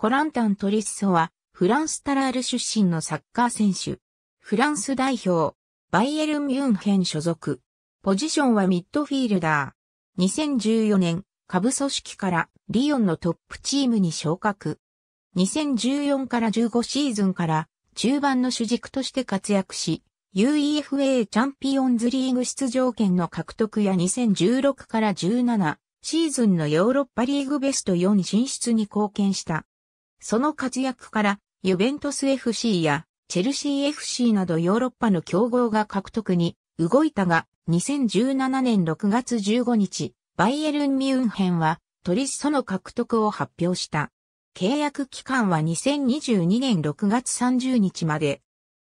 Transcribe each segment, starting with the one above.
コランタン・トリッソは、フランス・タラール出身のサッカー選手。フランス代表、バイエルン・ミュンヘン所属。ポジションはミッドフィールダー。2014年、下部組織からリオンのトップチームに昇格。2014から15シーズンから中盤の主軸として活躍し、UEFA チャンピオンズリーグ出場権の獲得や2016から17シーズンのヨーロッパリーグベスト4進出に貢献した。その活躍から、ユベントス FC やチェルシー FC などヨーロッパの競合が獲得に動いたが、2017年6月15日、バイエルン・ミュンヘンはトリッソの獲得を発表した。契約期間は2022年6月30日まで。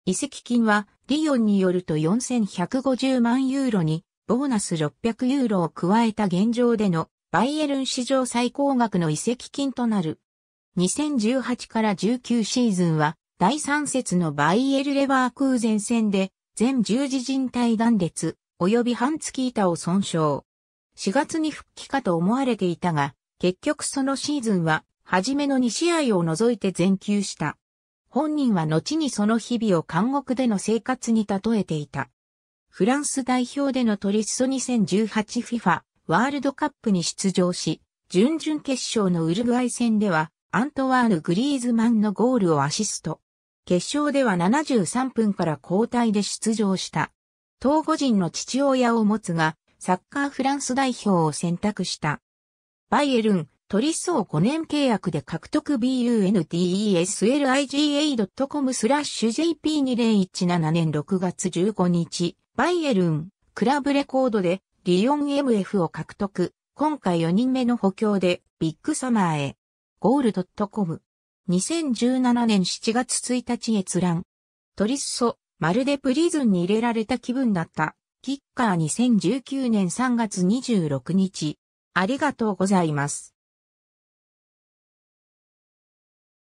移籍金はリオンによると4150万ユーロにボーナス600ユーロを加えた現状でのバイエルン史上最高額の移籍金となる。2018から19シーズンは、第3節のバイエル・レバー空前戦で、全十字人体断裂、及び半月板を損傷。4月に復帰かと思われていたが、結局そのシーズンは、初めの2試合を除いて全休した。本人は後にその日々を監獄での生活に例えていた。フランス代表でのトリスソ 2018FIFA ワールドカップに出場し、準々決勝のウルグアイ戦ではアントワーヌ・グリーズマンのゴールをアシスト。決勝では73分から交代で出場した。東語人の父親を持つが、サッカーフランス代表を選択した。バイエルン、トリソー5年契約で獲得 bundsliga.com スラッシュ jp2017 年6月15日、バイエルン、クラブレコードでリヨン MF を獲得。今回4人目の補強でビッグサマーへ。ゴールドットコム。2017年7月1日閲覧。トリッソ、まるでプリズンに入れられた気分だった。キッカー2019年3月26日。ありがとうございます。